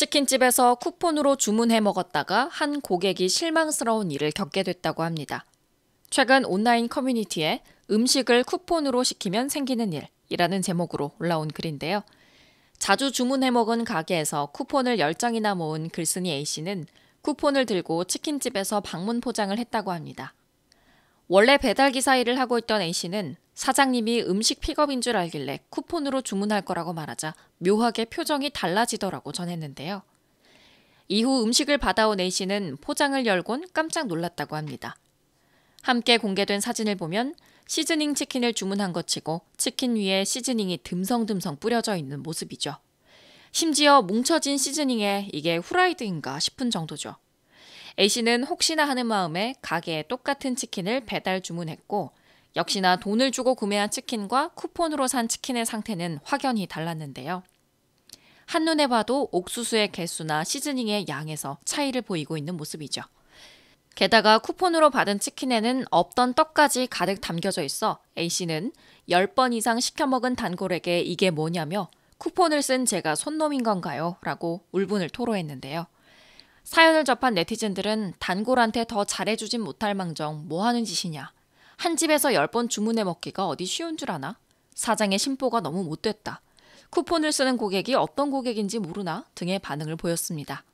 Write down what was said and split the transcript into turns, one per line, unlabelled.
치킨집에서 쿠폰으로 주문해 먹었다가 한 고객이 실망스러운 일을 겪게 됐다고 합니다. 최근 온라인 커뮤니티에 음식을 쿠폰으로 시키면 생기는 일이라는 제목으로 올라온 글인데요. 자주 주문해 먹은 가게에서 쿠폰을 10장이나 모은 글쓴이 A씨는 쿠폰을 들고 치킨집에서 방문 포장을 했다고 합니다. 원래 배달기사 일을 하고 있던 A씨는 사장님이 음식 픽업인 줄 알길래 쿠폰으로 주문할 거라고 말하자 묘하게 표정이 달라지더라고 전했는데요. 이후 음식을 받아온 A씨는 포장을 열곤 깜짝 놀랐다고 합니다. 함께 공개된 사진을 보면 시즈닝 치킨을 주문한 것 치고 치킨 위에 시즈닝이 듬성듬성 뿌려져 있는 모습이죠. 심지어 뭉쳐진 시즈닝에 이게 후라이드인가 싶은 정도죠. A씨는 혹시나 하는 마음에 가게에 똑같은 치킨을 배달 주문했고 역시나 돈을 주고 구매한 치킨과 쿠폰으로 산 치킨의 상태는 확연히 달랐는데요. 한눈에 봐도 옥수수의 개수나 시즈닝의 양에서 차이를 보이고 있는 모습이죠. 게다가 쿠폰으로 받은 치킨에는 없던 떡까지 가득 담겨져 있어 A씨는 10번 이상 시켜먹은 단골에게 이게 뭐냐며 쿠폰을 쓴 제가 손놈인 건가요? 라고 울분을 토로했는데요. 사연을 접한 네티즌들은 단골한테 더 잘해주진 못할 망정 뭐 하는 짓이냐. 한 집에서 열 번 주문해 먹기가 어디 쉬운 줄 아나? 사장의 심보가 너무 못됐다. 쿠폰을 쓰는 고객이 어떤 고객인지 모르나 등의 반응을 보였습니다.